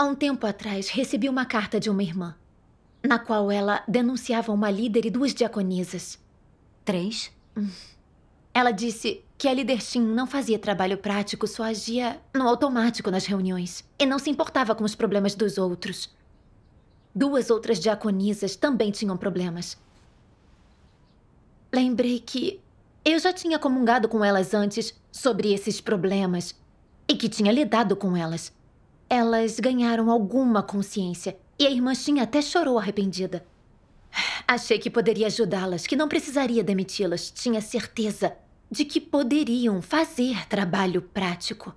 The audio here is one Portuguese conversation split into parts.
Há um tempo atrás, recebi uma carta de uma irmã, na qual ela denunciava uma líder e duas diaconisas. Três? Hum. Ela disse que a líder Shin não fazia trabalho prático, só agia no automático nas reuniões e não se importava com os problemas dos outros. Duas outras diaconisas também tinham problemas. Lembrei que eu já tinha comungado com elas antes sobre esses problemas e que tinha lidado com elas elas ganharam alguma consciência. E a irmã tinha até chorou arrependida. Achei que poderia ajudá-las, que não precisaria demiti-las. Tinha certeza de que poderiam fazer trabalho prático.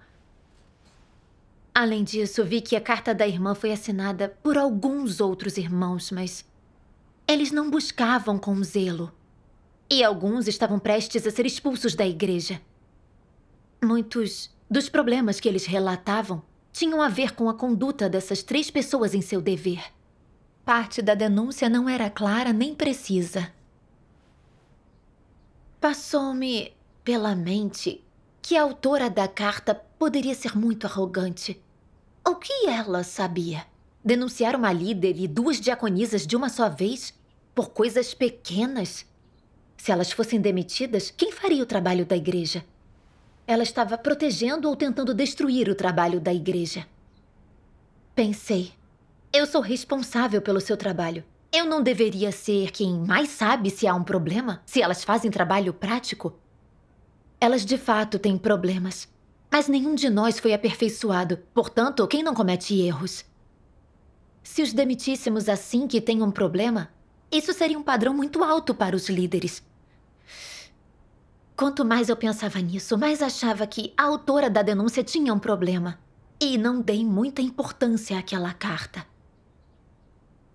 Além disso, vi que a carta da irmã foi assinada por alguns outros irmãos, mas eles não buscavam com zelo. E alguns estavam prestes a ser expulsos da igreja. Muitos dos problemas que eles relatavam tinham a ver com a conduta dessas três pessoas em seu dever. Parte da denúncia não era clara nem precisa. Passou-me pela mente que a autora da carta poderia ser muito arrogante. O que ela sabia? Denunciar uma líder e duas diaconisas de uma só vez por coisas pequenas? Se elas fossem demitidas, quem faria o trabalho da igreja? Ela estava protegendo ou tentando destruir o trabalho da igreja. Pensei, eu sou responsável pelo seu trabalho. Eu não deveria ser quem mais sabe se há um problema, se elas fazem trabalho prático. Elas de fato têm problemas. Mas nenhum de nós foi aperfeiçoado, portanto, quem não comete erros? Se os demitíssemos assim que tem um problema, isso seria um padrão muito alto para os líderes. Quanto mais eu pensava nisso, mais achava que a autora da denúncia tinha um problema. E não dei muita importância àquela carta.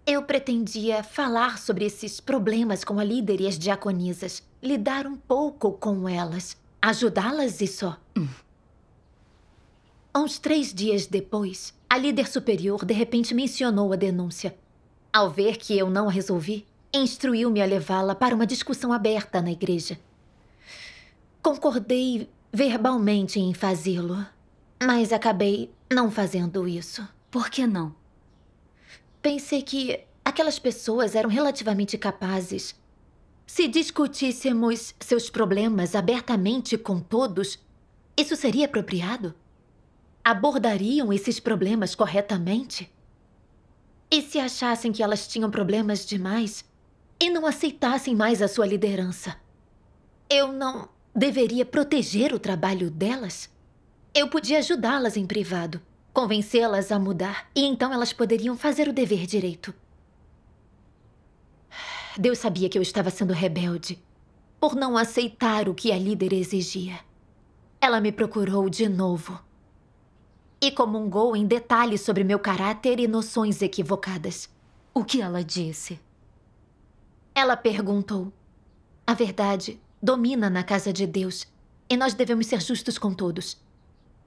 Eu pretendia falar sobre esses problemas com a líder e as diaconisas, lidar um pouco com elas, ajudá-las e só. Hum. Uns três dias depois, a líder superior de repente mencionou a denúncia. Ao ver que eu não a resolvi, instruiu-me a levá-la para uma discussão aberta na igreja concordei verbalmente em fazê-lo, mas acabei não fazendo isso. Por que não? Pensei que aquelas pessoas eram relativamente capazes. Se discutíssemos seus problemas abertamente com todos, isso seria apropriado? Abordariam esses problemas corretamente? E se achassem que elas tinham problemas demais e não aceitassem mais a sua liderança? Eu não deveria proteger o trabalho delas? Eu podia ajudá-las em privado, convencê-las a mudar, e então elas poderiam fazer o dever direito. Deus sabia que eu estava sendo rebelde por não aceitar o que a líder exigia. Ela me procurou de novo e comungou em detalhes sobre meu caráter e noções equivocadas. O que ela disse? Ela perguntou: A verdade domina na casa de Deus e nós devemos ser justos com todos.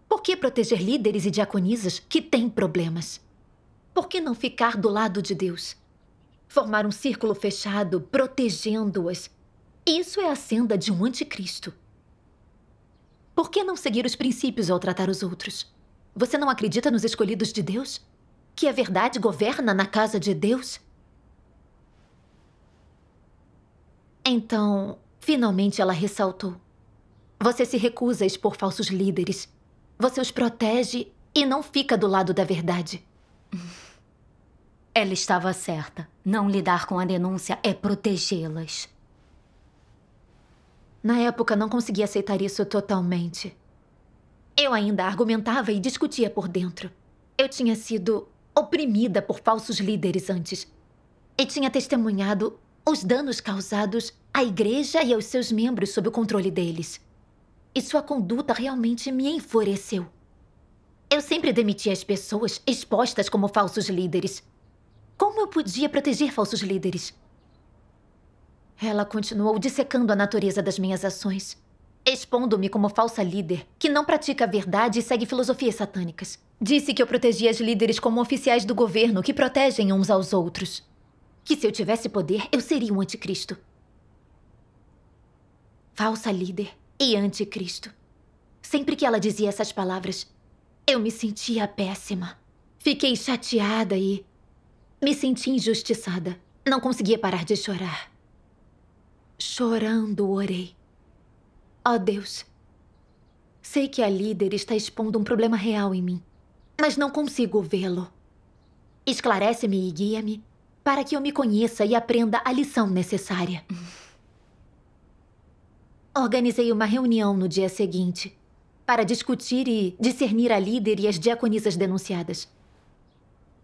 Por que proteger líderes e diaconisas que têm problemas? Por que não ficar do lado de Deus? Formar um círculo fechado, protegendo-as. Isso é a senda de um anticristo. Por que não seguir os princípios ao tratar os outros? Você não acredita nos escolhidos de Deus? Que a verdade governa na casa de Deus? Então, Finalmente ela ressaltou. Você se recusa a expor falsos líderes. Você os protege e não fica do lado da verdade. Ela estava certa. Não lidar com a denúncia é protegê-las. Na época, não consegui aceitar isso totalmente. Eu ainda argumentava e discutia por dentro. Eu tinha sido oprimida por falsos líderes antes. E tinha testemunhado os danos causados a igreja e aos seus membros sob o controle deles. E sua conduta realmente me enfureceu. Eu sempre demitia as pessoas expostas como falsos líderes. Como eu podia proteger falsos líderes? Ela continuou dissecando a natureza das minhas ações, expondo-me como falsa líder que não pratica a verdade e segue filosofias satânicas. Disse que eu protegia as líderes como oficiais do governo que protegem uns aos outros. Que se eu tivesse poder, eu seria um anticristo falsa líder e anticristo. Sempre que ela dizia essas palavras, eu me sentia péssima. Fiquei chateada e me senti injustiçada. Não conseguia parar de chorar. Chorando, orei. Ó oh, Deus, sei que a líder está expondo um problema real em mim, mas não consigo vê-lo. Esclarece-me e guia-me para que eu me conheça e aprenda a lição necessária. Organizei uma reunião no dia seguinte para discutir e discernir a líder e as diaconisas denunciadas.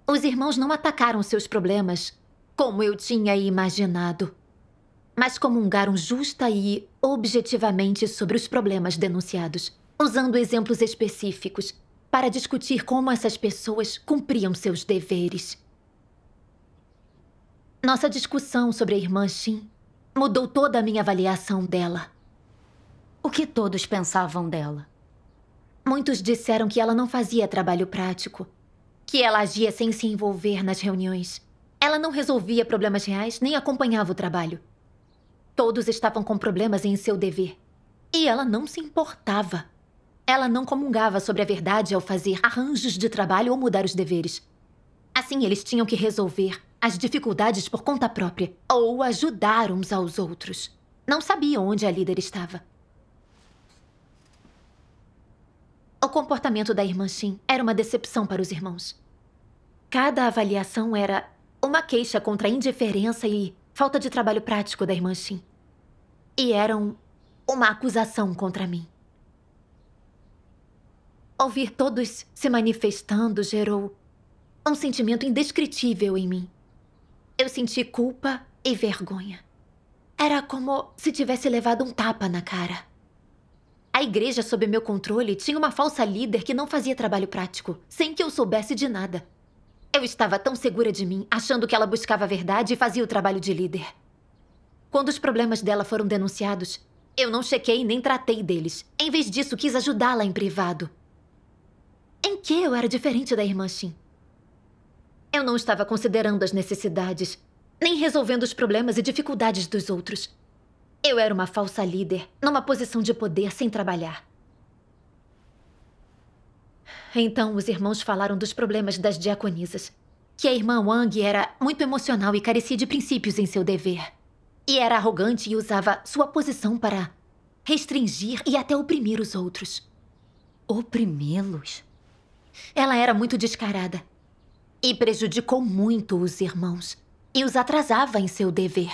Os irmãos não atacaram seus problemas, como eu tinha imaginado, mas comungaram justa e objetivamente sobre os problemas denunciados, usando exemplos específicos para discutir como essas pessoas cumpriam seus deveres. Nossa discussão sobre a irmã Shin mudou toda a minha avaliação dela o que todos pensavam dela. Muitos disseram que ela não fazia trabalho prático, que ela agia sem se envolver nas reuniões. Ela não resolvia problemas reais nem acompanhava o trabalho. Todos estavam com problemas em seu dever. E ela não se importava. Ela não comungava sobre a verdade ao fazer arranjos de trabalho ou mudar os deveres. Assim, eles tinham que resolver as dificuldades por conta própria ou ajudar uns aos outros. Não sabiam onde a líder estava. O comportamento da irmã Shin era uma decepção para os irmãos. Cada avaliação era uma queixa contra a indiferença e falta de trabalho prático da irmã Shin. E eram uma acusação contra mim. Ouvir todos se manifestando gerou um sentimento indescritível em mim. Eu senti culpa e vergonha. Era como se tivesse levado um tapa na cara. A igreja sob meu controle tinha uma falsa líder que não fazia trabalho prático, sem que eu soubesse de nada. Eu estava tão segura de mim, achando que ela buscava a verdade e fazia o trabalho de líder. Quando os problemas dela foram denunciados, eu não chequei nem tratei deles. Em vez disso, quis ajudá-la em privado. Em que eu era diferente da irmã Shin? Eu não estava considerando as necessidades, nem resolvendo os problemas e dificuldades dos outros. Eu era uma falsa líder, numa posição de poder sem trabalhar. Então, os irmãos falaram dos problemas das diaconisas. Que a irmã Wang era muito emocional e carecia de princípios em seu dever. E era arrogante e usava sua posição para restringir e até oprimir os outros. Oprimi-los? Ela era muito descarada. E prejudicou muito os irmãos. E os atrasava em seu dever.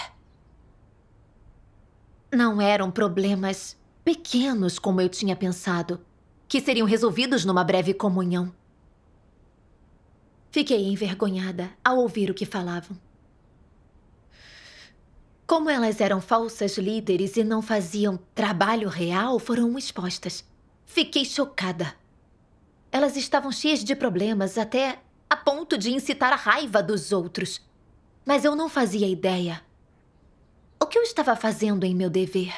Não eram problemas pequenos como eu tinha pensado, que seriam resolvidos numa breve comunhão. Fiquei envergonhada ao ouvir o que falavam. Como elas eram falsas líderes e não faziam trabalho real, foram expostas. Fiquei chocada. Elas estavam cheias de problemas, até a ponto de incitar a raiva dos outros. Mas eu não fazia ideia o que eu estava fazendo em meu dever?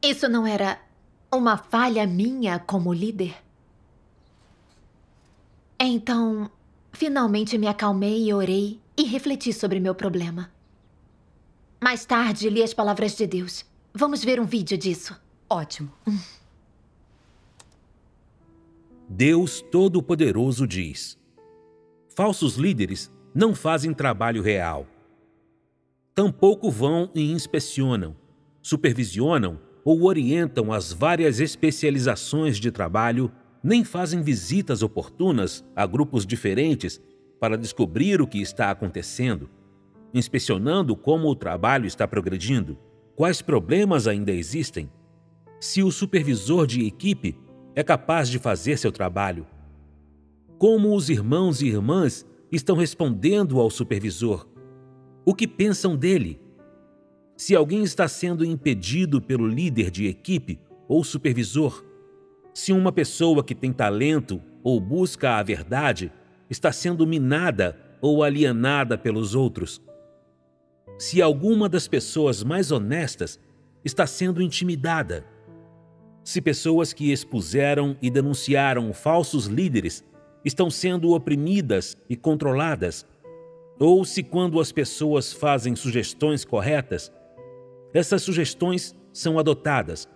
Isso não era uma falha minha como líder? Então, finalmente me acalmei e orei e refleti sobre meu problema. Mais tarde, li as palavras de Deus. Vamos ver um vídeo disso. Ótimo. Deus Todo-Poderoso diz: Falsos líderes não fazem trabalho real. Tampouco vão e inspecionam, supervisionam ou orientam as várias especializações de trabalho, nem fazem visitas oportunas a grupos diferentes para descobrir o que está acontecendo, inspecionando como o trabalho está progredindo, quais problemas ainda existem, se o supervisor de equipe é capaz de fazer seu trabalho, como os irmãos e irmãs estão respondendo ao supervisor o que pensam dele. Se alguém está sendo impedido pelo líder de equipe ou supervisor, se uma pessoa que tem talento ou busca a verdade está sendo minada ou alienada pelos outros, se alguma das pessoas mais honestas está sendo intimidada, se pessoas que expuseram e denunciaram falsos líderes estão sendo oprimidas e controladas, ou se, quando as pessoas fazem sugestões corretas, essas sugestões são adotadas.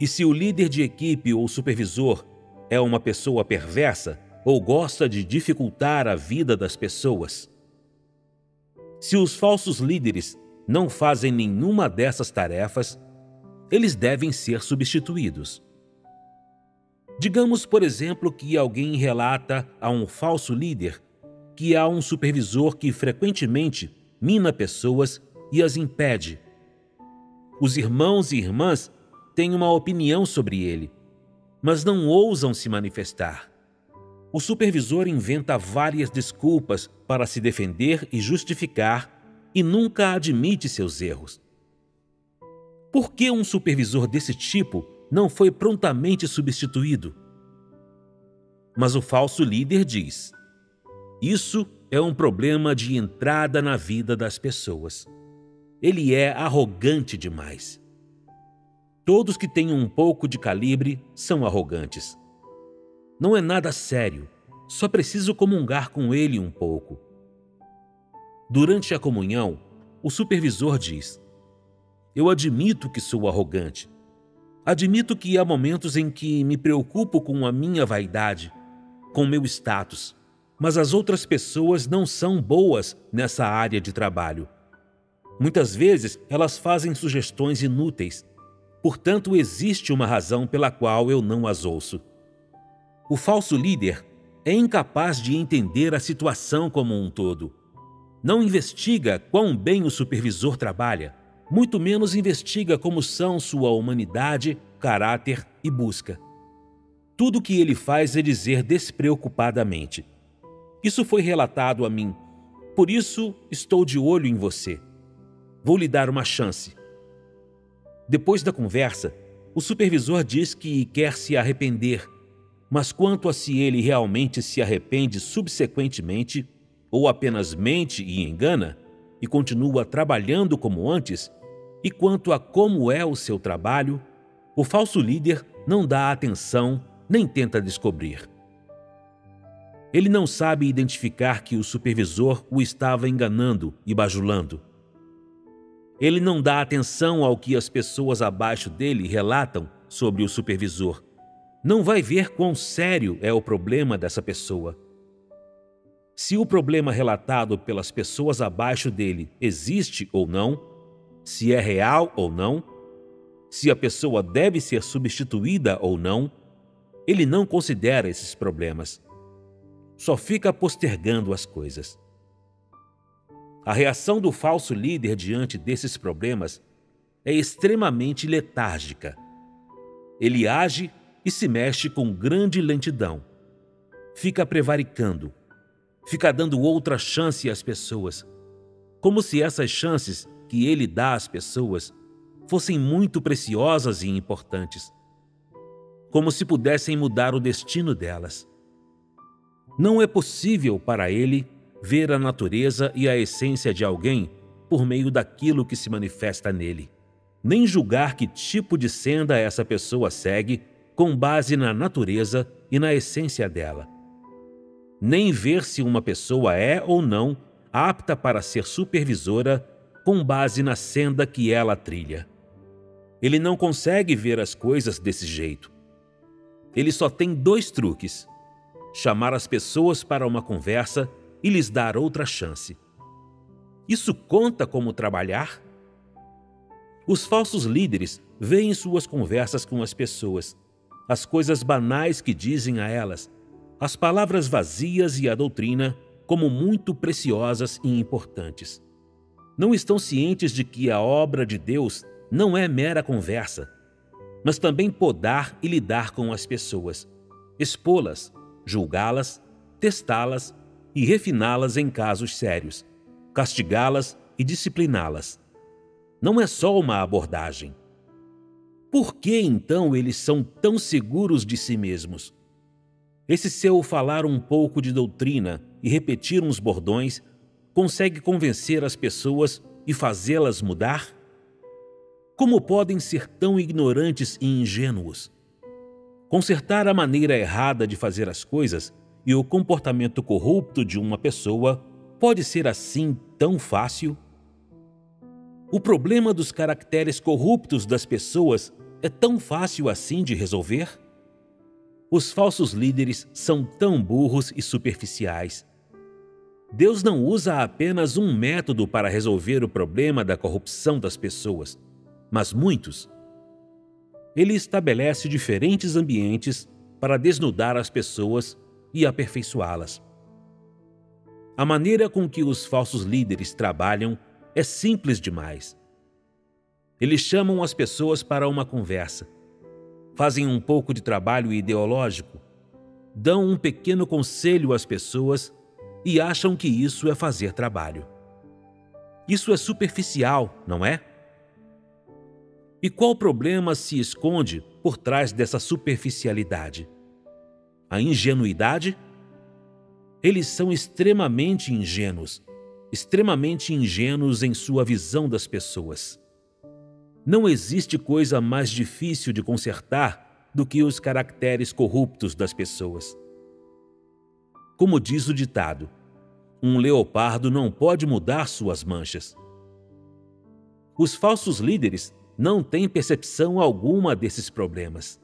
E se o líder de equipe ou supervisor é uma pessoa perversa ou gosta de dificultar a vida das pessoas. Se os falsos líderes não fazem nenhuma dessas tarefas, eles devem ser substituídos. Digamos, por exemplo, que alguém relata a um falso líder que há um supervisor que frequentemente mina pessoas e as impede. Os irmãos e irmãs têm uma opinião sobre ele, mas não ousam se manifestar. O supervisor inventa várias desculpas para se defender e justificar e nunca admite seus erros. Por que um supervisor desse tipo não foi prontamente substituído? Mas o falso líder diz: isso é um problema de entrada na vida das pessoas. Ele é arrogante demais. Todos que têm um pouco de calibre são arrogantes. Não é nada sério, só preciso comungar com ele um pouco. Durante a comunhão, o supervisor diz: Eu admito que sou arrogante. Admito que há momentos em que me preocupo com a minha vaidade, com meu status mas as outras pessoas não são boas nessa área de trabalho. Muitas vezes elas fazem sugestões inúteis, portanto, existe uma razão pela qual eu não as ouço. O falso líder é incapaz de entender a situação como um todo. Não investiga quão bem o supervisor trabalha, muito menos investiga como são sua humanidade, caráter e busca. Tudo o que ele faz é dizer despreocupadamente: isso foi relatado a mim. Por isso estou de olho em você. Vou lhe dar uma chance. Depois da conversa, o supervisor diz que quer se arrepender, mas quanto a se ele realmente se arrepende subsequentemente ou apenas mente e engana e continua trabalhando como antes, e quanto a como é o seu trabalho, o falso líder não dá atenção nem tenta descobrir. Ele não sabe identificar que o supervisor o estava enganando e bajulando. Ele não dá atenção ao que as pessoas abaixo dele relatam sobre o supervisor. Não vai ver quão sério é o problema dessa pessoa. Se o problema relatado pelas pessoas abaixo dele existe ou não, se é real ou não, se a pessoa deve ser substituída ou não, ele não considera esses problemas só fica postergando as coisas. A reação do falso líder diante desses problemas é extremamente letárgica. Ele age e se mexe com grande lentidão. Fica prevaricando, fica dando outra chance às pessoas, como se essas chances que ele dá às pessoas fossem muito preciosas e importantes, como se pudessem mudar o destino delas. Não é possível para ele ver a natureza e a essência de alguém por meio daquilo que se manifesta nele, nem julgar que tipo de senda essa pessoa segue com base na natureza e na essência dela. Nem ver se uma pessoa é ou não apta para ser supervisora com base na senda que ela trilha. Ele não consegue ver as coisas desse jeito. Ele só tem dois truques chamar as pessoas para uma conversa e lhes dar outra chance. Isso conta como trabalhar? Os falsos líderes veem suas conversas com as pessoas, as coisas banais que dizem a elas, as palavras vazias e a doutrina como muito preciosas e importantes. Não estão cientes de que a obra de Deus não é mera conversa, mas também podar e lidar com as pessoas, expô-las, julgá-las, testá-las e refiná-las em casos sérios, castigá-las e discipliná-las. Não é só uma abordagem. Por que então eles são tão seguros de si mesmos? Esse seu falar um pouco de doutrina e repetir uns bordões consegue convencer as pessoas e fazê-las mudar? Como podem ser tão ignorantes e ingênuos? Consertar a maneira errada de fazer as coisas e o comportamento corrupto de uma pessoa pode ser assim tão fácil? O problema dos caracteres corruptos das pessoas é tão fácil assim de resolver? Os falsos líderes são tão burros e superficiais. Deus não usa apenas um método para resolver o problema da corrupção das pessoas, mas muitos ele estabelece diferentes ambientes para desnudar as pessoas e aperfeiçoá-las. A maneira com que os falsos líderes trabalham é simples demais. Eles chamam as pessoas para uma conversa, fazem um pouco de trabalho ideológico, dão um pequeno conselho às pessoas e acham que isso é fazer trabalho. Isso é superficial, não é? E qual problema se esconde por trás dessa superficialidade? A ingenuidade? Eles são extremamente ingênuos, extremamente ingênuos em sua visão das pessoas. Não existe coisa mais difícil de consertar do que os caracteres corruptos das pessoas. Como diz o ditado, um leopardo não pode mudar suas manchas. Os falsos líderes não tem percepção alguma desses problemas.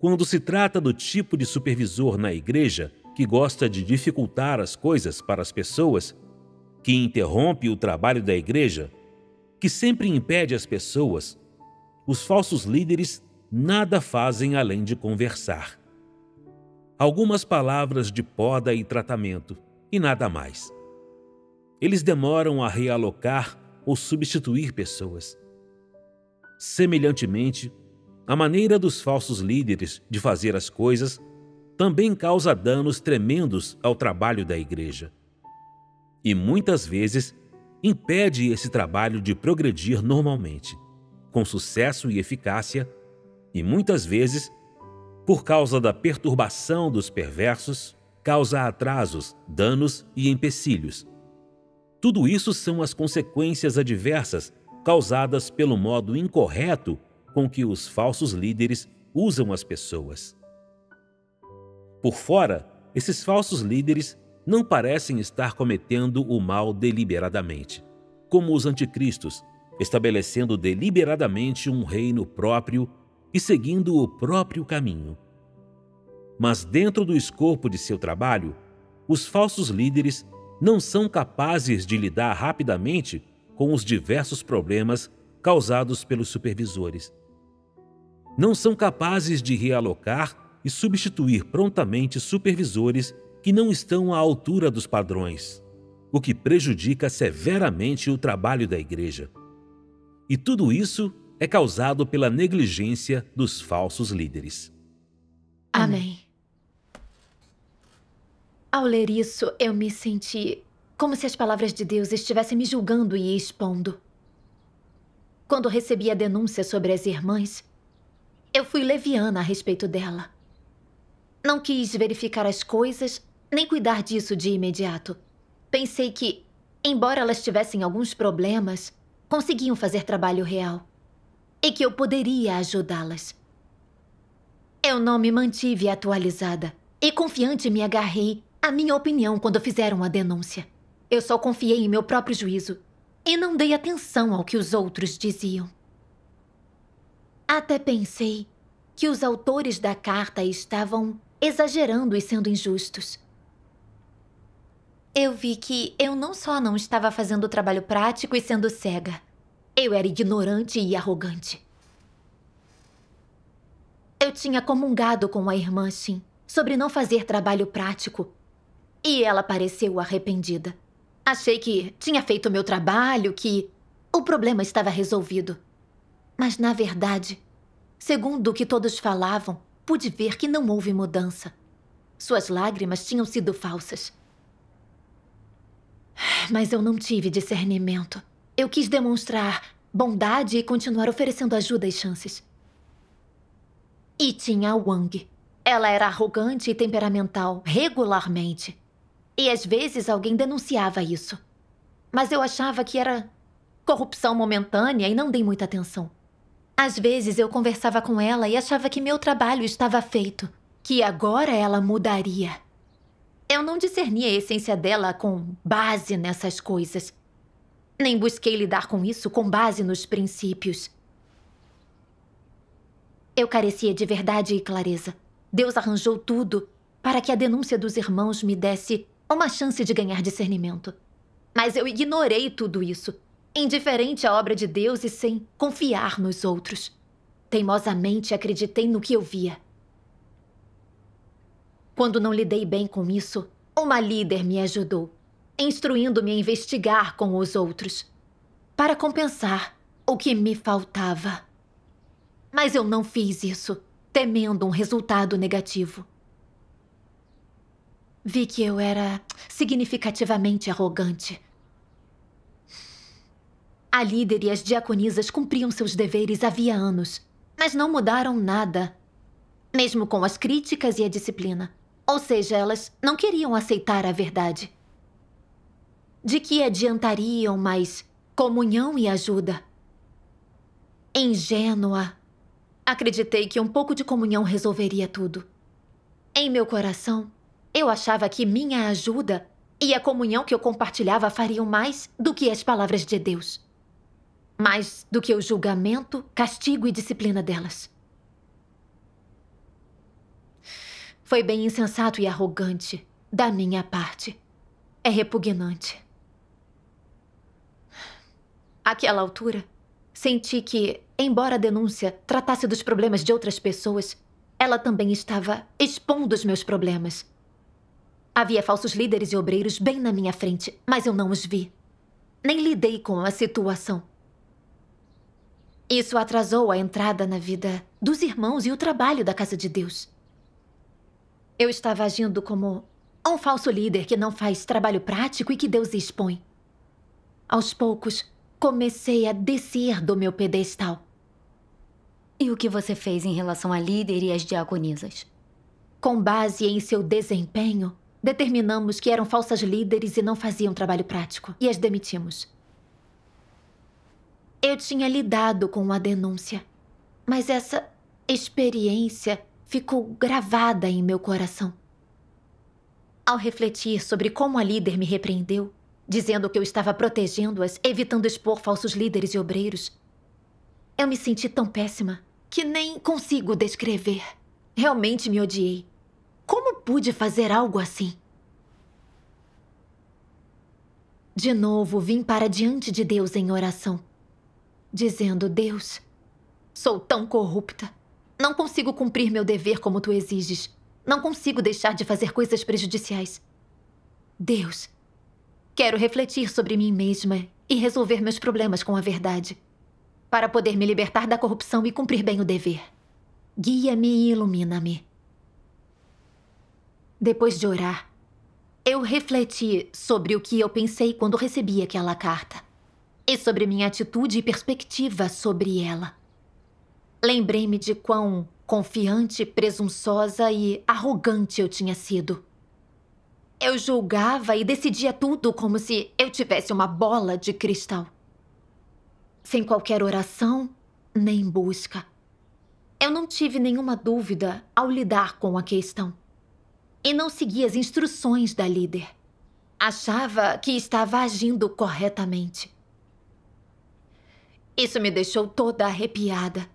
Quando se trata do tipo de supervisor na igreja que gosta de dificultar as coisas para as pessoas, que interrompe o trabalho da igreja, que sempre impede as pessoas, os falsos líderes nada fazem além de conversar. Algumas palavras de poda e tratamento, e nada mais. Eles demoram a realocar ou substituir pessoas. Semelhantemente, a maneira dos falsos líderes de fazer as coisas também causa danos tremendos ao trabalho da igreja. E muitas vezes impede esse trabalho de progredir normalmente, com sucesso e eficácia, e muitas vezes, por causa da perturbação dos perversos, causa atrasos, danos e empecilhos. Tudo isso são as consequências adversas causadas pelo modo incorreto com que os falsos líderes usam as pessoas. Por fora, esses falsos líderes não parecem estar cometendo o mal deliberadamente, como os anticristos, estabelecendo deliberadamente um reino próprio e seguindo o próprio caminho. Mas dentro do escopo de seu trabalho, os falsos líderes não são capazes de lidar rapidamente com os diversos problemas causados pelos supervisores. Não são capazes de realocar e substituir prontamente supervisores que não estão à altura dos padrões, o que prejudica severamente o trabalho da Igreja. E tudo isso é causado pela negligência dos falsos líderes. Amém. Ao ler isso, eu me senti como se as palavras de Deus estivessem me julgando e expondo. Quando recebi a denúncia sobre as irmãs, eu fui leviana a respeito dela. Não quis verificar as coisas, nem cuidar disso de imediato. Pensei que, embora elas tivessem alguns problemas, conseguiam fazer trabalho real. E que eu poderia ajudá-las. Eu não me mantive atualizada e confiante me agarrei à minha opinião quando fizeram a denúncia. Eu só confiei em meu próprio juízo e não dei atenção ao que os outros diziam. Até pensei que os autores da carta estavam exagerando e sendo injustos. Eu vi que eu não só não estava fazendo o trabalho prático e sendo cega, eu era ignorante e arrogante. Eu tinha comungado com a irmã Shin sobre não fazer trabalho prático e ela pareceu arrependida. Achei que tinha feito o meu trabalho, que o problema estava resolvido. Mas, na verdade, segundo o que todos falavam, pude ver que não houve mudança. Suas lágrimas tinham sido falsas. Mas eu não tive discernimento. Eu quis demonstrar bondade e continuar oferecendo ajuda e chances. E tinha a Wang. Ela era arrogante e temperamental regularmente. E às vezes alguém denunciava isso. Mas eu achava que era corrupção momentânea e não dei muita atenção. Às vezes eu conversava com ela e achava que meu trabalho estava feito, que agora ela mudaria. Eu não discernia a essência dela com base nessas coisas. Nem busquei lidar com isso com base nos princípios. Eu carecia de verdade e clareza. Deus arranjou tudo para que a denúncia dos irmãos me desse uma chance de ganhar discernimento. Mas eu ignorei tudo isso, indiferente à obra de Deus e sem confiar nos outros. Teimosamente acreditei no que eu via. Quando não lidei bem com isso, uma líder me ajudou, instruindo-me a investigar com os outros, para compensar o que me faltava. Mas eu não fiz isso, temendo um resultado negativo. Vi que eu era significativamente arrogante. A líder e as diaconisas cumpriam seus deveres havia anos, mas não mudaram nada, mesmo com as críticas e a disciplina. Ou seja, elas não queriam aceitar a verdade. De que adiantariam mais comunhão e ajuda? Ingênua, acreditei que um pouco de comunhão resolveria tudo. Em meu coração, eu achava que minha ajuda e a comunhão que eu compartilhava fariam mais do que as palavras de Deus. Mais do que o julgamento, castigo e disciplina delas. Foi bem insensato e arrogante da minha parte. É repugnante. Àquela altura, senti que, embora a denúncia tratasse dos problemas de outras pessoas, ela também estava expondo os meus problemas Havia falsos líderes e obreiros bem na minha frente, mas eu não os vi. Nem lidei com a situação. Isso atrasou a entrada na vida dos irmãos e o trabalho da casa de Deus. Eu estava agindo como um falso líder que não faz trabalho prático e que Deus expõe. Aos poucos, comecei a descer do meu pedestal. E o que você fez em relação a líder e as diaconisas? Com base em seu desempenho, Determinamos que eram falsas líderes e não faziam trabalho prático. E as demitimos. Eu tinha lidado com a denúncia, mas essa experiência ficou gravada em meu coração. Ao refletir sobre como a líder me repreendeu, dizendo que eu estava protegendo-as, evitando expor falsos líderes e obreiros, eu me senti tão péssima que nem consigo descrever. Realmente me odiei. Como pude fazer algo assim? De novo vim para diante de Deus em oração, dizendo: Deus, sou tão corrupta. Não consigo cumprir meu dever como tu exiges. Não consigo deixar de fazer coisas prejudiciais. Deus, quero refletir sobre mim mesma e resolver meus problemas com a verdade, para poder me libertar da corrupção e cumprir bem o dever. Guia-me e ilumina-me. Depois de orar, eu refleti sobre o que eu pensei quando recebi aquela carta e sobre minha atitude e perspectiva sobre ela. Lembrei-me de quão confiante, presunçosa e arrogante eu tinha sido. Eu julgava e decidia tudo como se eu tivesse uma bola de cristal. Sem qualquer oração, nem busca. Eu não tive nenhuma dúvida ao lidar com a questão e não seguia as instruções da líder. Achava que estava agindo corretamente. Isso me deixou toda arrepiada.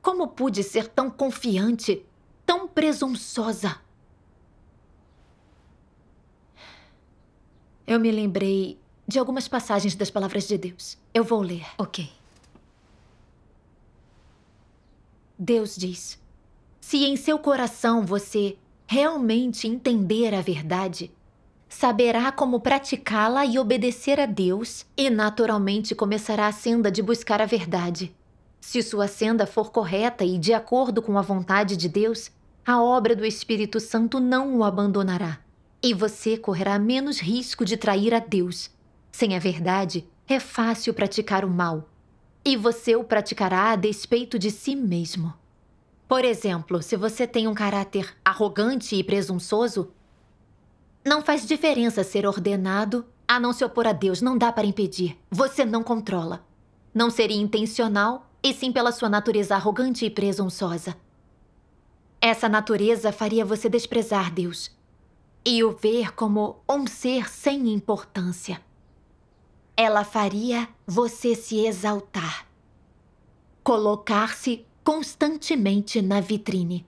Como pude ser tão confiante, tão presunçosa? Eu me lembrei de algumas passagens das palavras de Deus. Eu vou ler. Ok. Deus diz: Se em seu coração você realmente entender a verdade, saberá como praticá-la e obedecer a Deus, e naturalmente começará a senda de buscar a verdade. Se sua senda for correta e de acordo com a vontade de Deus, a obra do Espírito Santo não o abandonará, e você correrá menos risco de trair a Deus. Sem a verdade, é fácil praticar o mal, e você o praticará a despeito de si mesmo. Por exemplo, se você tem um caráter arrogante e presunçoso, não faz diferença ser ordenado a não se opor a Deus, não dá para impedir. Você não controla. Não seria intencional, e sim pela sua natureza arrogante e presunçosa. Essa natureza faria você desprezar Deus e o ver como um ser sem importância. Ela faria você se exaltar, colocar-se constantemente na vitrine.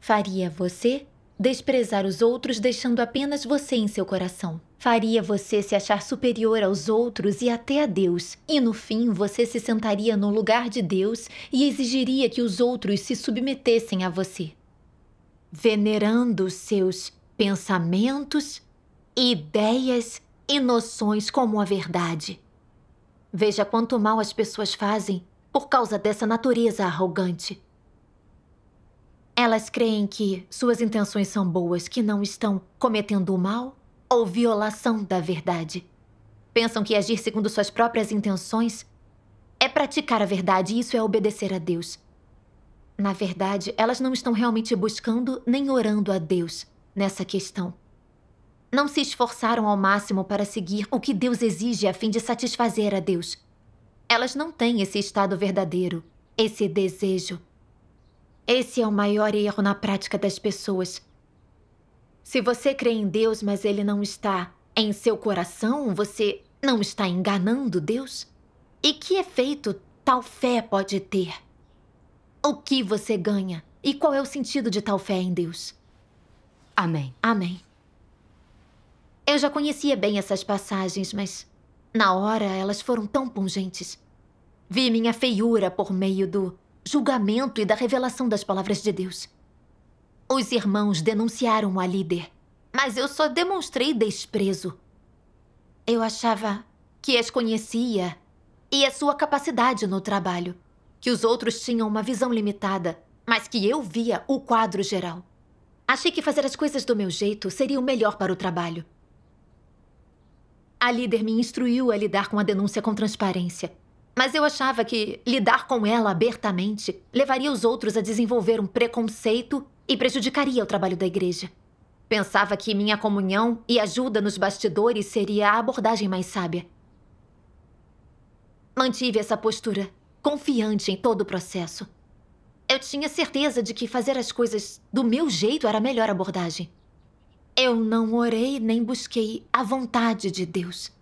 Faria você desprezar os outros, deixando apenas você em seu coração. Faria você se achar superior aos outros e até a Deus, e no fim você se sentaria no lugar de Deus e exigiria que os outros se submetessem a você, venerando seus pensamentos, ideias e noções como a verdade. Veja quanto mal as pessoas fazem por causa dessa natureza arrogante. Elas creem que suas intenções são boas, que não estão cometendo o mal ou violação da verdade. Pensam que agir segundo suas próprias intenções é praticar a verdade e isso é obedecer a Deus. Na verdade, elas não estão realmente buscando nem orando a Deus nessa questão. Não se esforçaram ao máximo para seguir o que Deus exige a fim de satisfazer a Deus. Elas não têm esse estado verdadeiro, esse desejo. Esse é o maior erro na prática das pessoas. Se você crê em Deus, mas ele não está em seu coração, você não está enganando Deus? E que efeito tal fé pode ter? O que você ganha? E qual é o sentido de tal fé em Deus? Amém. Amém. Eu já conhecia bem essas passagens, mas na hora, elas foram tão pungentes. Vi minha feiura por meio do julgamento e da revelação das palavras de Deus. Os irmãos denunciaram a líder, mas eu só demonstrei desprezo. Eu achava que as conhecia e a sua capacidade no trabalho, que os outros tinham uma visão limitada, mas que eu via o quadro geral. Achei que fazer as coisas do meu jeito seria o melhor para o trabalho. A líder me instruiu a lidar com a denúncia com transparência. Mas eu achava que lidar com ela abertamente levaria os outros a desenvolver um preconceito e prejudicaria o trabalho da igreja. Pensava que minha comunhão e ajuda nos bastidores seria a abordagem mais sábia. Mantive essa postura, confiante em todo o processo. Eu tinha certeza de que fazer as coisas do meu jeito era a melhor abordagem. Eu não orei nem busquei a vontade de Deus.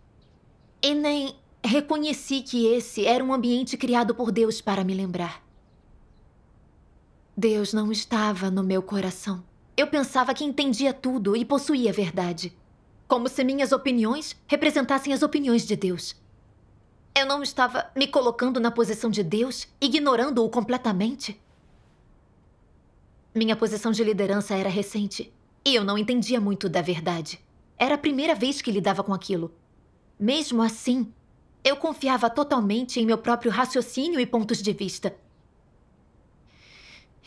E nem reconheci que esse era um ambiente criado por Deus para me lembrar. Deus não estava no meu coração. Eu pensava que entendia tudo e possuía a verdade. Como se minhas opiniões representassem as opiniões de Deus. Eu não estava me colocando na posição de Deus, ignorando-o completamente. Minha posição de liderança era recente eu não entendia muito da verdade. Era a primeira vez que lidava com aquilo. Mesmo assim, eu confiava totalmente em meu próprio raciocínio e pontos de vista.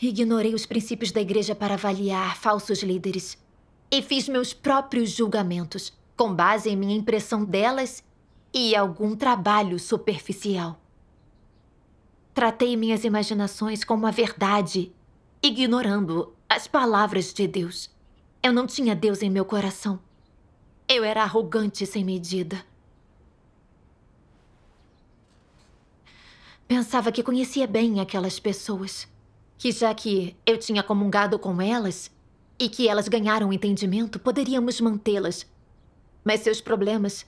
Ignorei os princípios da igreja para avaliar falsos líderes. E fiz meus próprios julgamentos, com base em minha impressão delas e algum trabalho superficial. Tratei minhas imaginações como a verdade, ignorando as palavras de Deus. Eu não tinha Deus em meu coração. Eu era arrogante sem medida. Pensava que conhecia bem aquelas pessoas. Que já que eu tinha comungado com elas e que elas ganharam entendimento, poderíamos mantê-las. Mas seus problemas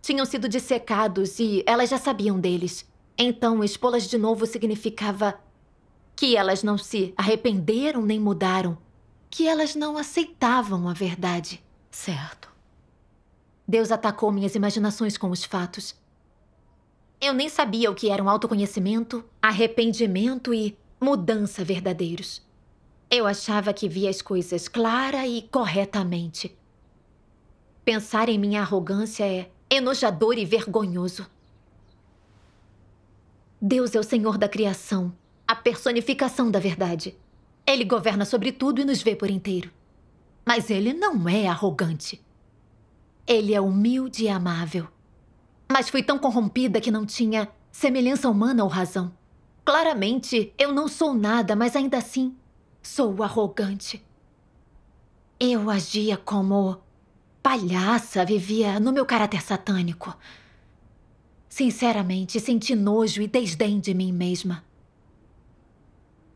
tinham sido dissecados e elas já sabiam deles. Então, expô-las de novo significava que elas não se arrependeram nem mudaram que elas não aceitavam a verdade. Certo. Deus atacou minhas imaginações com os fatos. Eu nem sabia o que eram autoconhecimento, arrependimento e mudança verdadeiros. Eu achava que via as coisas clara e corretamente. Pensar em minha arrogância é enojador e vergonhoso. Deus é o Senhor da criação, a personificação da verdade. Ele governa sobre tudo e nos vê por inteiro. Mas ele não é arrogante. Ele é humilde e amável. Mas fui tão corrompida que não tinha semelhança humana ou razão. Claramente, eu não sou nada, mas ainda assim, sou arrogante. Eu agia como palhaça, vivia no meu caráter satânico. Sinceramente, senti nojo e desdém de mim mesma.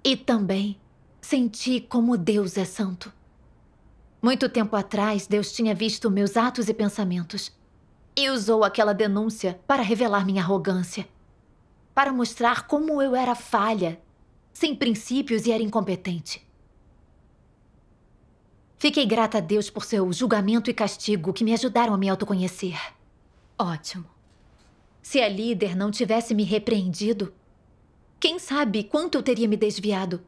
E também Senti como Deus é santo. Muito tempo atrás, Deus tinha visto meus atos e pensamentos e usou aquela denúncia para revelar minha arrogância, para mostrar como eu era falha, sem princípios e era incompetente. Fiquei grata a Deus por seu julgamento e castigo que me ajudaram a me autoconhecer. Ótimo. Se a líder não tivesse me repreendido, quem sabe quanto eu teria me desviado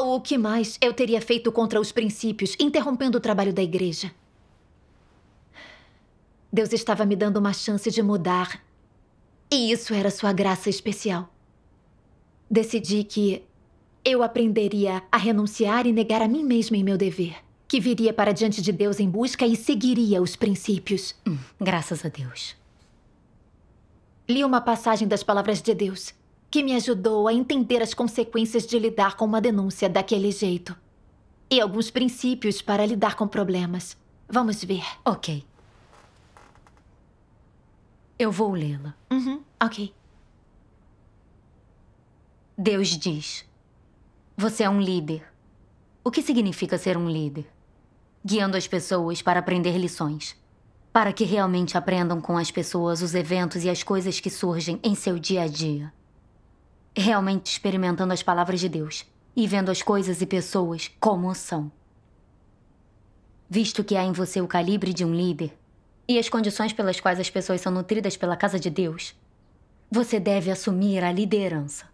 ou o que mais eu teria feito contra os princípios, interrompendo o trabalho da igreja? Deus estava me dando uma chance de mudar. E isso era sua graça especial. Decidi que eu aprenderia a renunciar e negar a mim mesma em meu dever. Que viria para diante de Deus em busca e seguiria os princípios. Hum, graças a Deus. Li uma passagem das palavras de Deus que me ajudou a entender as consequências de lidar com uma denúncia daquele jeito. E alguns princípios para lidar com problemas. Vamos ver. Ok. Eu vou lê-la. Uhum, ok. Deus diz: Você é um líder. O que significa ser um líder? Guiando as pessoas para aprender lições. Para que realmente aprendam com as pessoas os eventos e as coisas que surgem em seu dia a dia realmente experimentando as palavras de Deus e vendo as coisas e pessoas como são. Visto que há em você o calibre de um líder e as condições pelas quais as pessoas são nutridas pela casa de Deus, você deve assumir a liderança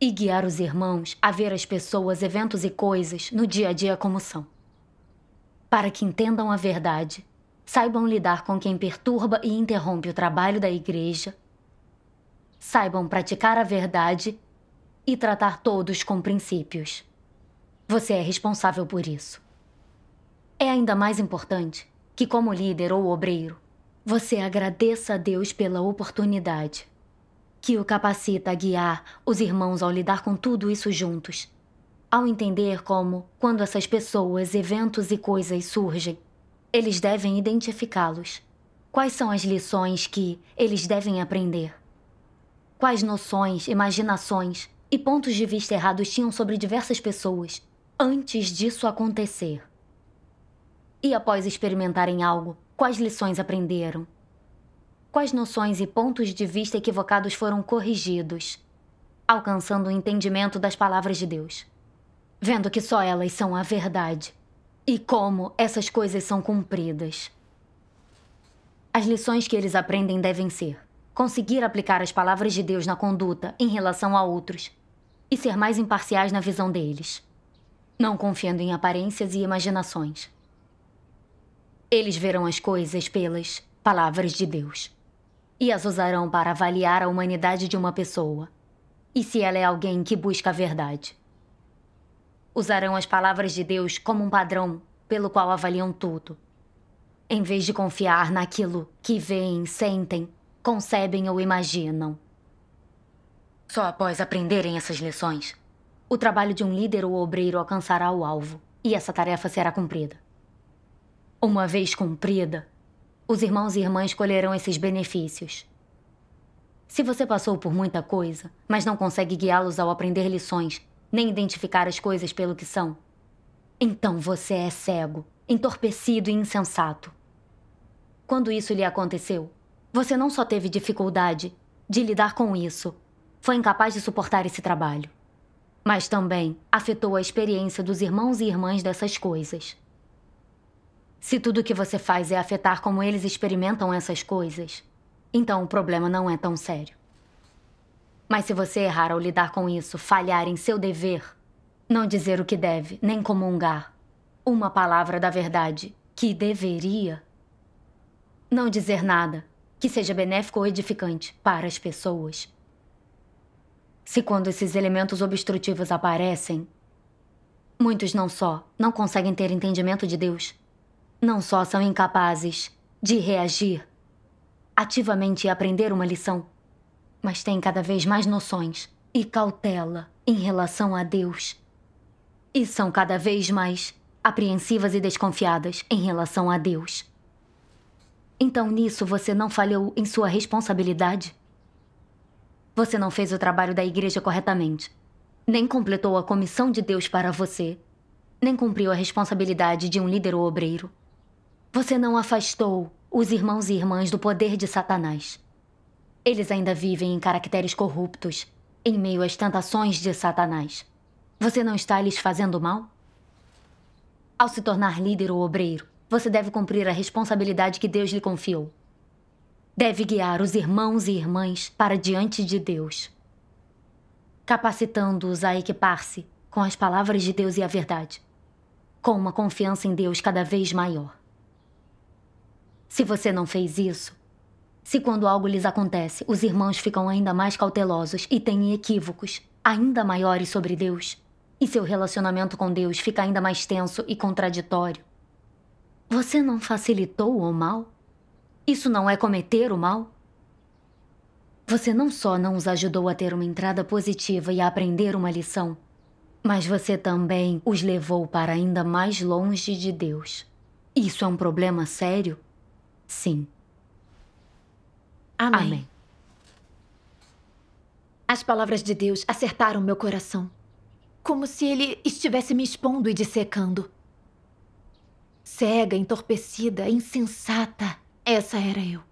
e guiar os irmãos a ver as pessoas, eventos e coisas no dia a dia como são. Para que entendam a verdade, saibam lidar com quem perturba e interrompe o trabalho da igreja saibam praticar a verdade e tratar todos com princípios. Você é responsável por isso. É ainda mais importante que, como líder ou obreiro, você agradeça a Deus pela oportunidade que o capacita a guiar os irmãos ao lidar com tudo isso juntos, ao entender como, quando essas pessoas, eventos e coisas surgem, eles devem identificá-los. Quais são as lições que eles devem aprender? Quais noções, imaginações e pontos de vista errados tinham sobre diversas pessoas antes disso acontecer? E após experimentarem algo, quais lições aprenderam? Quais noções e pontos de vista equivocados foram corrigidos, alcançando o entendimento das palavras de Deus, vendo que só elas são a verdade e como essas coisas são cumpridas? As lições que eles aprendem devem ser: conseguir aplicar as palavras de Deus na conduta em relação a outros e ser mais imparciais na visão deles, não confiando em aparências e imaginações. Eles verão as coisas pelas palavras de Deus e as usarão para avaliar a humanidade de uma pessoa e se ela é alguém que busca a verdade. Usarão as palavras de Deus como um padrão pelo qual avaliam tudo, em vez de confiar naquilo que veem, sentem concebem ou imaginam. Só após aprenderem essas lições, o trabalho de um líder ou obreiro alcançará o alvo e essa tarefa será cumprida. Uma vez cumprida, os irmãos e irmãs colherão esses benefícios. Se você passou por muita coisa, mas não consegue guiá-los ao aprender lições, nem identificar as coisas pelo que são, então você é cego, entorpecido e insensato. Quando isso lhe aconteceu, você não só teve dificuldade de lidar com isso, foi incapaz de suportar esse trabalho, mas também afetou a experiência dos irmãos e irmãs dessas coisas. Se tudo o que você faz é afetar como eles experimentam essas coisas, então o problema não é tão sério. Mas se você errar ao lidar com isso, falhar em seu dever, não dizer o que deve, nem comungar, uma palavra da verdade que deveria, não dizer nada, que seja benéfico ou edificante para as pessoas. Se quando esses elementos obstrutivos aparecem, muitos não só não conseguem ter entendimento de Deus, não só são incapazes de reagir ativamente e aprender uma lição, mas têm cada vez mais noções e cautela em relação a Deus. E são cada vez mais apreensivas e desconfiadas em relação a Deus. Então nisso você não falhou em sua responsabilidade? Você não fez o trabalho da igreja corretamente. Nem completou a comissão de Deus para você. Nem cumpriu a responsabilidade de um líder ou obreiro. Você não afastou os irmãos e irmãs do poder de Satanás. Eles ainda vivem em caracteres corruptos, em meio às tentações de Satanás. Você não está lhes fazendo mal? Ao se tornar líder ou obreiro, você deve cumprir a responsabilidade que Deus lhe confiou. Deve guiar os irmãos e irmãs para diante de Deus, capacitando-os a equipar-se com as palavras de Deus e a verdade, com uma confiança em Deus cada vez maior. Se você não fez isso, se quando algo lhes acontece, os irmãos ficam ainda mais cautelosos e têm equívocos ainda maiores sobre Deus, e seu relacionamento com Deus fica ainda mais tenso e contraditório, você não facilitou o mal? Isso não é cometer o mal? Você não só não os ajudou a ter uma entrada positiva e a aprender uma lição, mas você também os levou para ainda mais longe de Deus. Isso é um problema sério? Sim. Amém. Amém. As palavras de Deus acertaram meu coração, como se ele estivesse me expondo e dissecando. Cega, entorpecida, insensata. Essa era eu.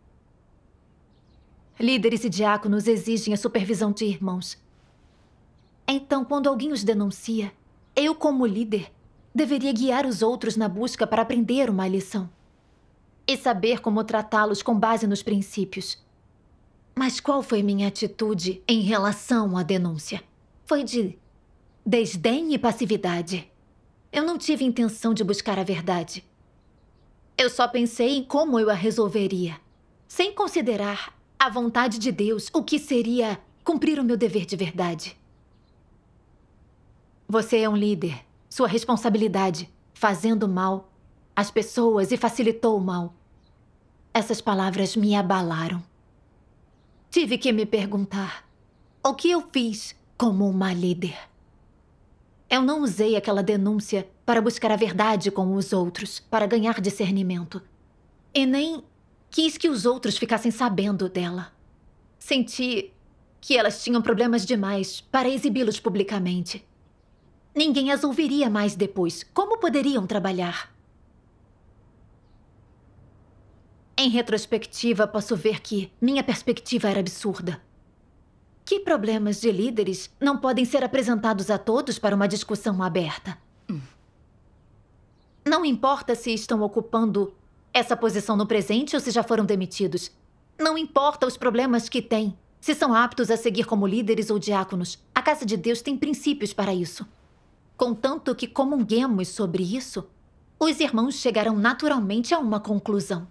Líderes e diáconos exigem a supervisão de irmãos. Então, quando alguém os denuncia, eu, como líder, deveria guiar os outros na busca para aprender uma lição e saber como tratá-los com base nos princípios. Mas qual foi minha atitude em relação à denúncia? Foi de desdém e passividade. Eu não tive intenção de buscar a verdade. Eu só pensei em como eu a resolveria, sem considerar a vontade de Deus, o que seria cumprir o meu dever de verdade. Você é um líder. Sua responsabilidade, fazendo mal às pessoas e facilitou o mal. Essas palavras me abalaram. Tive que me perguntar o que eu fiz como uma líder. Eu não usei aquela denúncia para buscar a verdade com os outros, para ganhar discernimento. E nem quis que os outros ficassem sabendo dela. Senti que elas tinham problemas demais para exibi-los publicamente. Ninguém as ouviria mais depois. Como poderiam trabalhar? Em retrospectiva, posso ver que minha perspectiva era absurda que problemas de líderes não podem ser apresentados a todos para uma discussão aberta? Hum. Não importa se estão ocupando essa posição no presente ou se já foram demitidos. Não importa os problemas que têm, se são aptos a seguir como líderes ou diáconos. A Casa de Deus tem princípios para isso. Contanto que comunguemos sobre isso, os irmãos chegarão naturalmente a uma conclusão.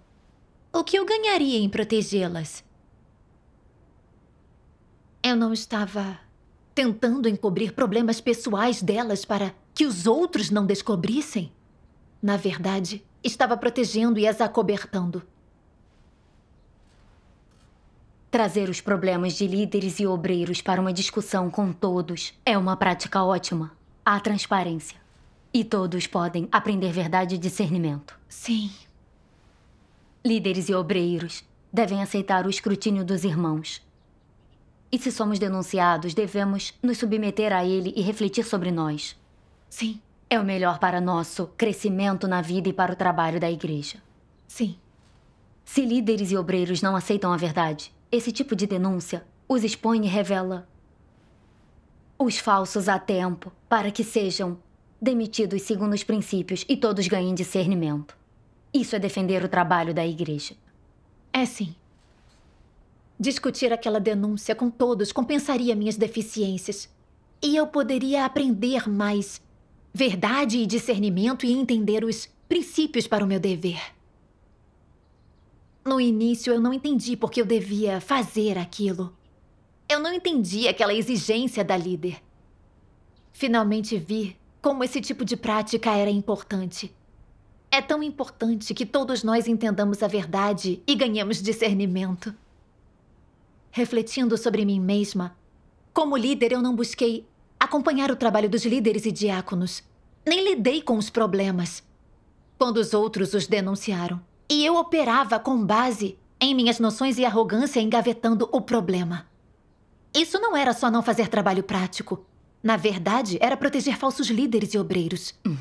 O que eu ganharia em protegê-las? Eu não estava tentando encobrir problemas pessoais delas para que os outros não descobrissem. Na verdade, estava protegendo e as acobertando. Trazer os problemas de líderes e obreiros para uma discussão com todos é uma prática ótima. Há transparência. E todos podem aprender verdade e discernimento. Sim. Líderes e obreiros devem aceitar o escrutínio dos irmãos e se somos denunciados, devemos nos submeter a ele e refletir sobre nós. Sim. É o melhor para nosso crescimento na vida e para o trabalho da igreja. Sim. Se líderes e obreiros não aceitam a verdade, esse tipo de denúncia os expõe e revela os falsos a tempo para que sejam demitidos segundo os princípios e todos ganhem discernimento. Isso é defender o trabalho da igreja. É sim. Discutir aquela denúncia com todos compensaria minhas deficiências. E eu poderia aprender mais verdade e discernimento e entender os princípios para o meu dever. No início, eu não entendi por que eu devia fazer aquilo. Eu não entendi aquela exigência da líder. Finalmente vi como esse tipo de prática era importante. É tão importante que todos nós entendamos a verdade e ganhemos discernimento refletindo sobre mim mesma. Como líder, eu não busquei acompanhar o trabalho dos líderes e diáconos. Nem lidei com os problemas. Quando os outros os denunciaram. E eu operava com base em minhas noções e arrogância engavetando o problema. Isso não era só não fazer trabalho prático. Na verdade, era proteger falsos líderes e obreiros. Hum.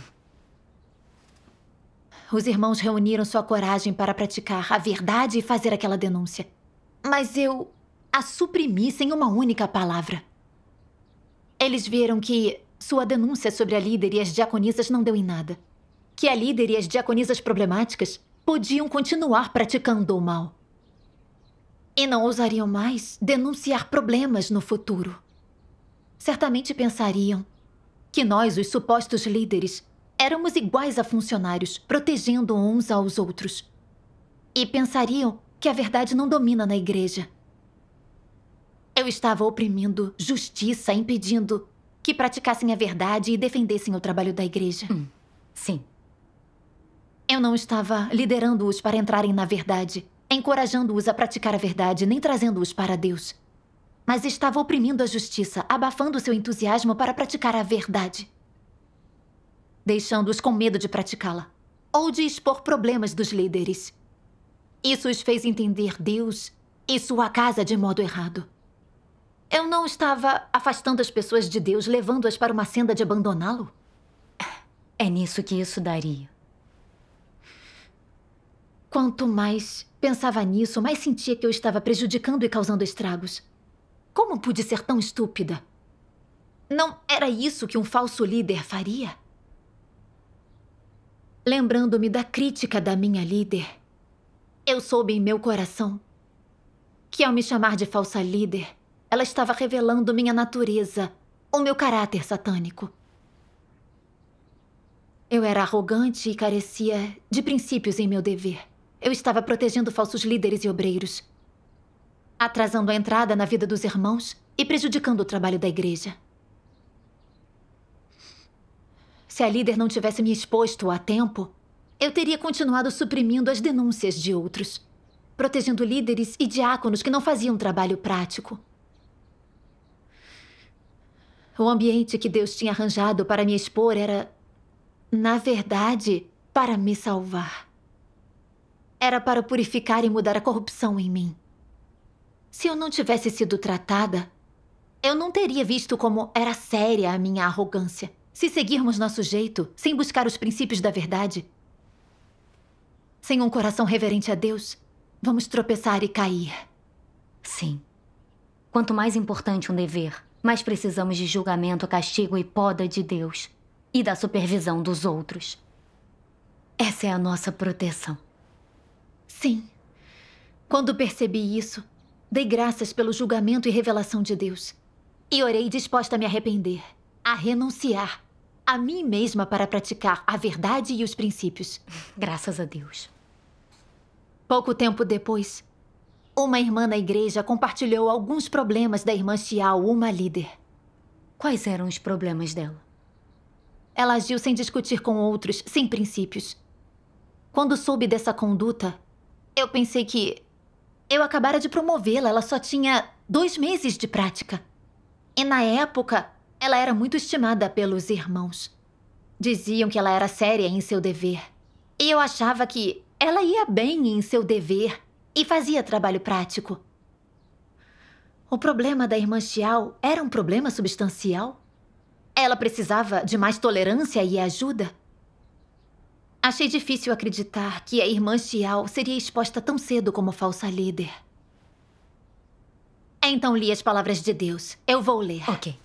Os irmãos reuniram sua coragem para praticar a verdade e fazer aquela denúncia. Mas eu a suprimisse em uma única palavra. Eles viram que sua denúncia sobre a líder e as diaconisas não deu em nada. Que a líder e as diaconisas problemáticas podiam continuar praticando o mal. E não ousariam mais denunciar problemas no futuro. Certamente pensariam que nós, os supostos líderes, éramos iguais a funcionários, protegendo uns aos outros. E pensariam que a verdade não domina na igreja eu estava oprimindo justiça, impedindo que praticassem a verdade e defendessem o trabalho da igreja. Hum, sim. Eu não estava liderando-os para entrarem na verdade, encorajando-os a praticar a verdade, nem trazendo-os para Deus. Mas estava oprimindo a justiça, abafando seu entusiasmo para praticar a verdade. Deixando-os com medo de praticá-la, ou de expor problemas dos líderes. Isso os fez entender Deus e sua casa de modo errado. Eu não estava afastando as pessoas de Deus, levando-as para uma senda de abandoná-lo? É nisso que isso daria. Quanto mais pensava nisso, mais sentia que eu estava prejudicando e causando estragos. Como pude ser tão estúpida? Não era isso que um falso líder faria? Lembrando-me da crítica da minha líder, eu soube em meu coração que, ao me chamar de falsa líder, ela estava revelando minha natureza, o meu caráter satânico. Eu era arrogante e carecia de princípios em meu dever. Eu estava protegendo falsos líderes e obreiros, atrasando a entrada na vida dos irmãos e prejudicando o trabalho da igreja. Se a líder não tivesse me exposto a tempo, eu teria continuado suprimindo as denúncias de outros, protegendo líderes e diáconos que não faziam trabalho prático. O ambiente que Deus tinha arranjado para me expor era, na verdade, para me salvar. Era para purificar e mudar a corrupção em mim. Se eu não tivesse sido tratada, eu não teria visto como era séria a minha arrogância. Se seguirmos nosso jeito, sem buscar os princípios da verdade, sem um coração reverente a Deus, vamos tropeçar e cair. Sim. Quanto mais importante um dever, mas precisamos de julgamento, castigo e poda de Deus e da supervisão dos outros. Essa é a nossa proteção. Sim. Quando percebi isso, dei graças pelo julgamento e revelação de Deus. E orei disposta a me arrepender, a renunciar a mim mesma para praticar a verdade e os princípios. Graças a Deus. Pouco tempo depois, uma irmã na igreja compartilhou alguns problemas da irmã Xiao, uma líder. Quais eram os problemas dela? Ela agiu sem discutir com outros, sem princípios. Quando soube dessa conduta, eu pensei que eu acabara de promovê-la, ela só tinha dois meses de prática. E na época, ela era muito estimada pelos irmãos. Diziam que ela era séria em seu dever. E eu achava que ela ia bem em seu dever e fazia trabalho prático. O problema da irmã Xiao era um problema substancial? Ela precisava de mais tolerância e ajuda? Achei difícil acreditar que a irmã Xiao seria exposta tão cedo como falsa líder. Então li as palavras de Deus. Eu vou ler. Ok.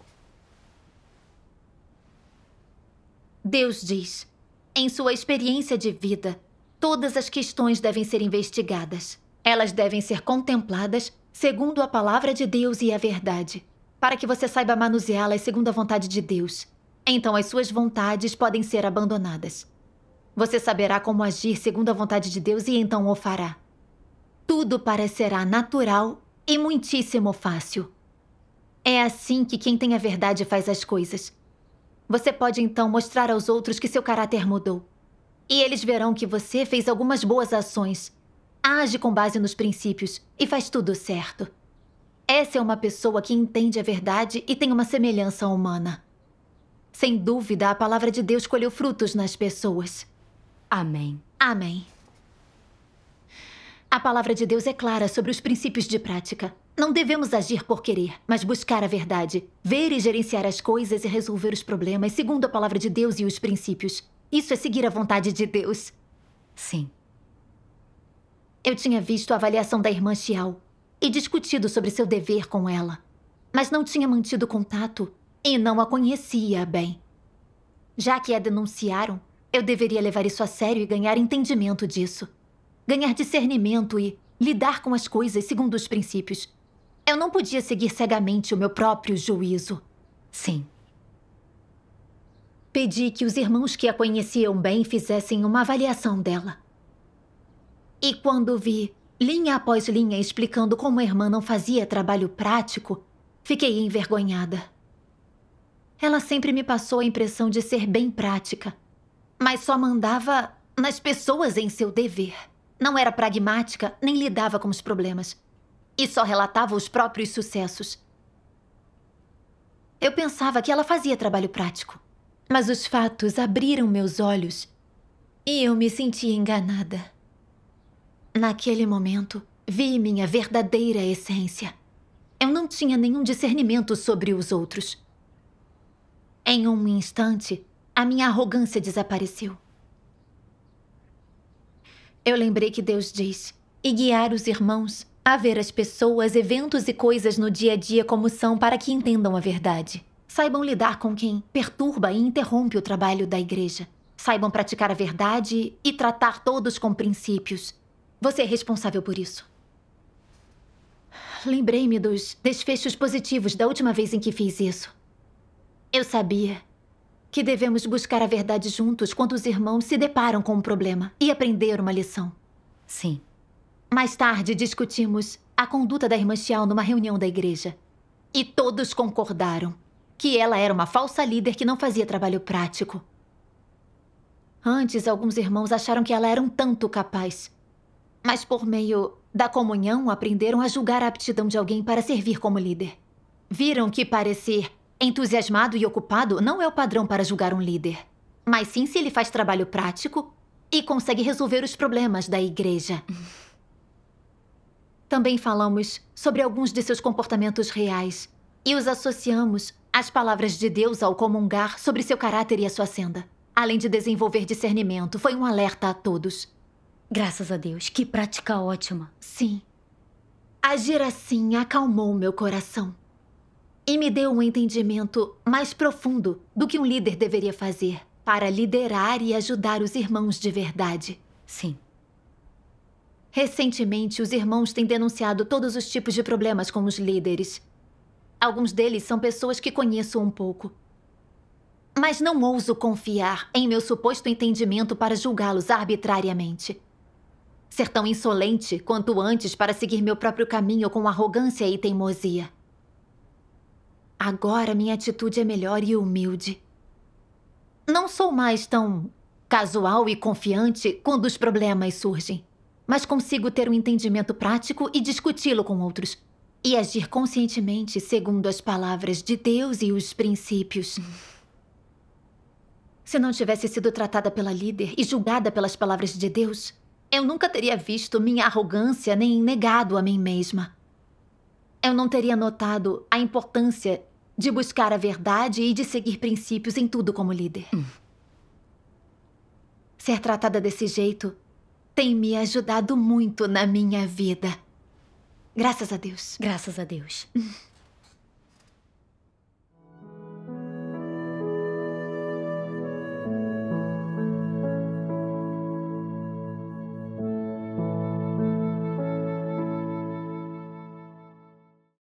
Deus diz: em sua experiência de vida, todas as questões devem ser investigadas. Elas devem ser contempladas segundo a palavra de Deus e a verdade, para que você saiba manuseá-las segundo a vontade de Deus. Então as suas vontades podem ser abandonadas. Você saberá como agir segundo a vontade de Deus e então o fará. Tudo parecerá natural e muitíssimo fácil. É assim que quem tem a verdade faz as coisas. Você pode então mostrar aos outros que seu caráter mudou. E eles verão que você fez algumas boas ações age com base nos princípios e faz tudo certo. Essa é uma pessoa que entende a verdade e tem uma semelhança humana. Sem dúvida, a palavra de Deus colheu frutos nas pessoas. Amém. Amém. A palavra de Deus é clara sobre os princípios de prática. Não devemos agir por querer, mas buscar a verdade, ver e gerenciar as coisas e resolver os problemas segundo a palavra de Deus e os princípios. Isso é seguir a vontade de Deus. Sim. Eu tinha visto a avaliação da irmã Xiao e discutido sobre seu dever com ela, mas não tinha mantido contato e não a conhecia bem. Já que a denunciaram, eu deveria levar isso a sério e ganhar entendimento disso. Ganhar discernimento e lidar com as coisas segundo os princípios. Eu não podia seguir cegamente o meu próprio juízo. Sim. Pedi que os irmãos que a conheciam bem fizessem uma avaliação dela. E quando vi, linha após linha, explicando como a irmã não fazia trabalho prático, fiquei envergonhada. Ela sempre me passou a impressão de ser bem prática, mas só mandava nas pessoas em seu dever. Não era pragmática nem lidava com os problemas, e só relatava os próprios sucessos. Eu pensava que ela fazia trabalho prático, mas os fatos abriram meus olhos e eu me senti enganada. Naquele momento, vi minha verdadeira essência. Eu não tinha nenhum discernimento sobre os outros. Em um instante, a minha arrogância desapareceu. Eu lembrei que Deus diz: e guiar os irmãos a ver as pessoas, eventos e coisas no dia a dia como são para que entendam a verdade. Saibam lidar com quem perturba e interrompe o trabalho da igreja. Saibam praticar a verdade e tratar todos com princípios, você é responsável por isso. Lembrei-me dos desfechos positivos da última vez em que fiz isso. Eu sabia que devemos buscar a verdade juntos quando os irmãos se deparam com um problema e aprender uma lição. Sim. Mais tarde, discutimos a conduta da irmã Xiao numa reunião da igreja. E todos concordaram que ela era uma falsa líder que não fazia trabalho prático. Antes, alguns irmãos acharam que ela era um tanto capaz mas por meio da comunhão aprenderam a julgar a aptidão de alguém para servir como líder. Viram que parecer entusiasmado e ocupado não é o padrão para julgar um líder, mas sim se ele faz trabalho prático e consegue resolver os problemas da igreja. Também falamos sobre alguns de seus comportamentos reais e os associamos às palavras de Deus ao comungar sobre seu caráter e a sua senda. Além de desenvolver discernimento, foi um alerta a todos. Graças a Deus, que prática ótima. Sim. Agir assim acalmou meu coração e me deu um entendimento mais profundo do que um líder deveria fazer para liderar e ajudar os irmãos de verdade. Sim. Recentemente, os irmãos têm denunciado todos os tipos de problemas com os líderes. Alguns deles são pessoas que conheço um pouco. Mas não ouso confiar em meu suposto entendimento para julgá-los arbitrariamente. Ser tão insolente quanto antes para seguir meu próprio caminho com arrogância e teimosia. Agora minha atitude é melhor e humilde. Não sou mais tão casual e confiante quando os problemas surgem, mas consigo ter um entendimento prático e discuti-lo com outros, e agir conscientemente segundo as palavras de Deus e os princípios. Se não tivesse sido tratada pela líder e julgada pelas palavras de Deus, eu nunca teria visto minha arrogância nem negado a mim mesma. Eu não teria notado a importância de buscar a verdade e de seguir princípios em tudo como líder. Hum. Ser tratada desse jeito tem me ajudado muito na minha vida. Graças a Deus. Graças a Deus.